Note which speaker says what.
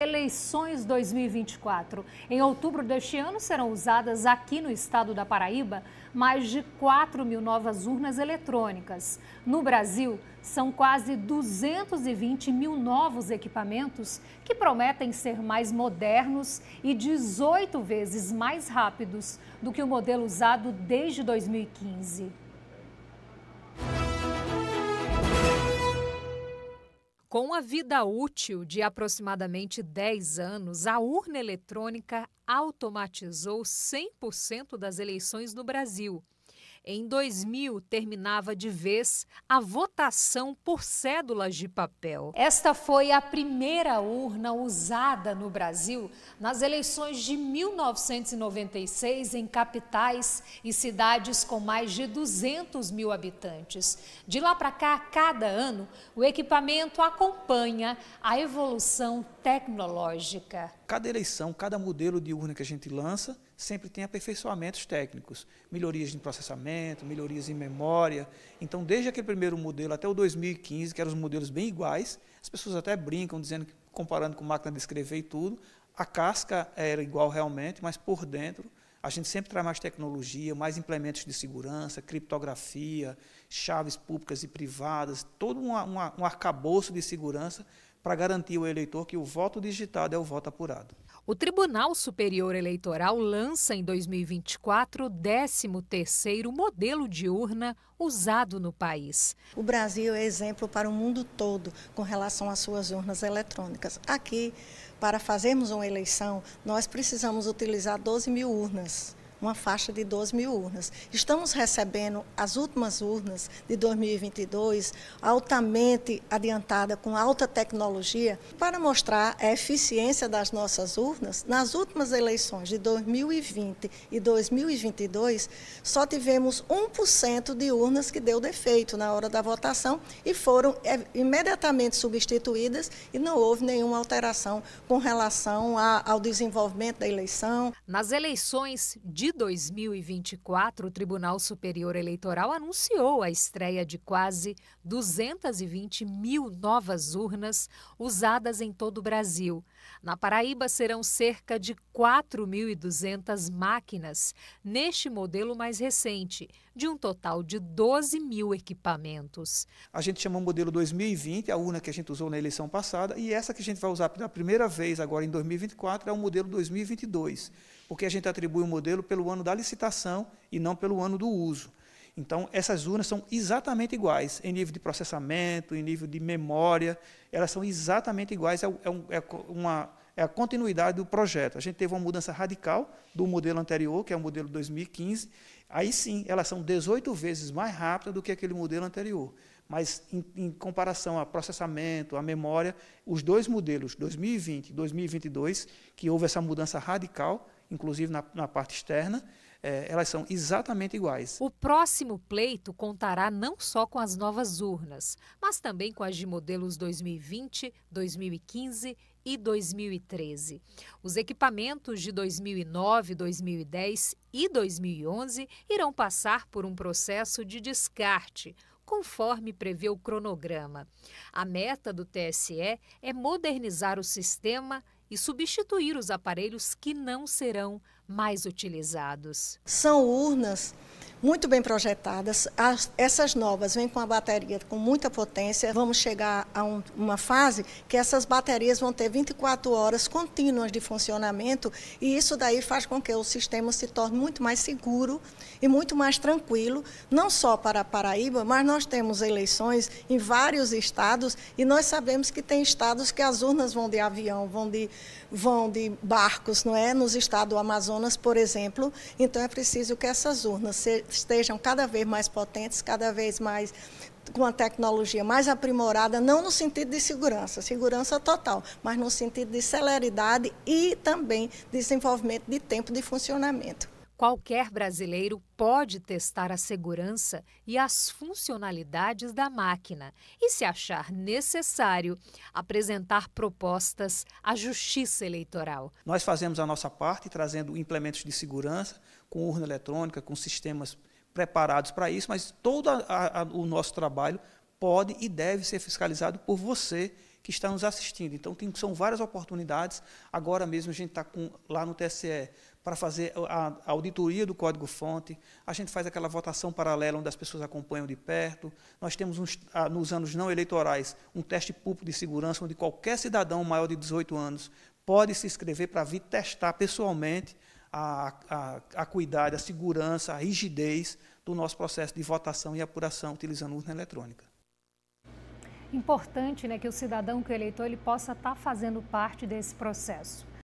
Speaker 1: Eleições 2024. Em outubro deste ano serão usadas aqui no estado da Paraíba mais de 4 mil novas urnas eletrônicas. No Brasil, são quase 220 mil novos equipamentos que prometem ser mais modernos e 18 vezes mais rápidos do que o modelo usado desde 2015. Com a vida útil de aproximadamente 10 anos, a urna eletrônica automatizou 100% das eleições no Brasil. Em 2000, terminava de vez a votação por cédulas de papel. Esta foi a primeira urna usada no Brasil nas eleições de 1996 em capitais e cidades com mais de 200 mil habitantes. De lá para cá, cada ano, o equipamento acompanha a evolução
Speaker 2: tecnológica. Cada eleição, cada modelo de urna que a gente lança, sempre tem aperfeiçoamentos técnicos, melhorias em processamento, melhorias em memória. Então, desde aquele primeiro modelo até o 2015, que eram os modelos bem iguais, as pessoas até brincam, dizendo que, comparando com máquina de escrever e tudo, a casca era igual realmente, mas por dentro a gente sempre traz mais tecnologia, mais implementos de segurança, criptografia, chaves públicas e privadas, todo um, um, um arcabouço de segurança para garantir ao eleitor que o voto digitado é o voto apurado.
Speaker 1: O Tribunal Superior Eleitoral lança em 2024 o 13º modelo de urna usado no país. O Brasil
Speaker 3: é exemplo para o mundo todo com relação às suas urnas eletrônicas. Aqui, para fazermos uma eleição, nós precisamos utilizar 12 mil urnas uma faixa de 12 mil urnas. Estamos recebendo as últimas urnas de 2022, altamente adiantada, com alta tecnologia, para mostrar a eficiência das nossas urnas. Nas últimas eleições de 2020 e 2022, só tivemos 1% de urnas que deu defeito na hora da votação e foram é, imediatamente substituídas e não houve nenhuma alteração com relação ao desenvolvimento da eleição. Nas eleições de de
Speaker 1: 2024, o Tribunal Superior Eleitoral anunciou a estreia de quase 220 mil novas urnas usadas em todo o Brasil. Na Paraíba serão cerca de 4.200 máquinas, neste modelo mais recente, de um total de 12 mil equipamentos.
Speaker 2: A gente chama o modelo 2020, a urna que a gente usou na eleição passada, e essa que a gente vai usar pela primeira vez agora em 2024 é o modelo 2022, porque a gente atribui o modelo pelo pelo ano da licitação e não pelo ano do uso. Então, essas urnas são exatamente iguais em nível de processamento, em nível de memória, elas são exatamente iguais, é, é, é uma, é a continuidade do projeto. A gente teve uma mudança radical do modelo anterior, que é o modelo 2015, aí sim, elas são 18 vezes mais rápidas do que aquele modelo anterior. Mas, em, em comparação a processamento, a memória, os dois modelos, 2020 e 2022, que houve essa mudança radical, inclusive na, na parte externa, é, elas são exatamente iguais. O
Speaker 1: próximo pleito contará não só com as novas urnas, mas também com as de modelos 2020, 2015 e 2013. Os equipamentos de 2009, 2010 e 2011 irão passar por um processo de descarte, conforme prevê o cronograma. A meta do TSE é modernizar o sistema e substituir os aparelhos que não serão mais utilizados.
Speaker 3: São urnas muito bem projetadas. As, essas novas vêm com a bateria com muita potência. Vamos chegar a um, uma fase que essas baterias vão ter 24 horas contínuas de funcionamento e isso daí faz com que o sistema se torne muito mais seguro e muito mais tranquilo, não só para a Paraíba, mas nós temos eleições em vários estados e nós sabemos que tem estados que as urnas vão de avião, vão de, vão de barcos, não é? Nos estados do Amazonas, por exemplo. Então é preciso que essas urnas se, estejam cada vez mais potentes, cada vez mais com a tecnologia mais aprimorada, não no sentido de segurança, segurança total, mas no sentido de celeridade e também desenvolvimento de tempo de funcionamento. Qualquer
Speaker 1: brasileiro pode testar a segurança e as funcionalidades da máquina e, se achar necessário, apresentar propostas à Justiça Eleitoral.
Speaker 2: Nós fazemos a nossa parte trazendo implementos de segurança, com urna eletrônica, com sistemas preparados para isso, mas todo a, a, o nosso trabalho pode e deve ser fiscalizado por você que está nos assistindo. Então, tem, são várias oportunidades. Agora mesmo a gente está lá no TSE para fazer a, a auditoria do código-fonte, a gente faz aquela votação paralela onde as pessoas acompanham de perto, nós temos uns, nos anos não eleitorais um teste público de segurança onde qualquer cidadão maior de 18 anos pode se inscrever para vir testar pessoalmente a, a, a cuidar da segurança, a rigidez do nosso processo de votação e apuração utilizando urna eletrônica
Speaker 1: importante né, que o cidadão, que o eleitor, ele possa estar tá fazendo parte desse processo.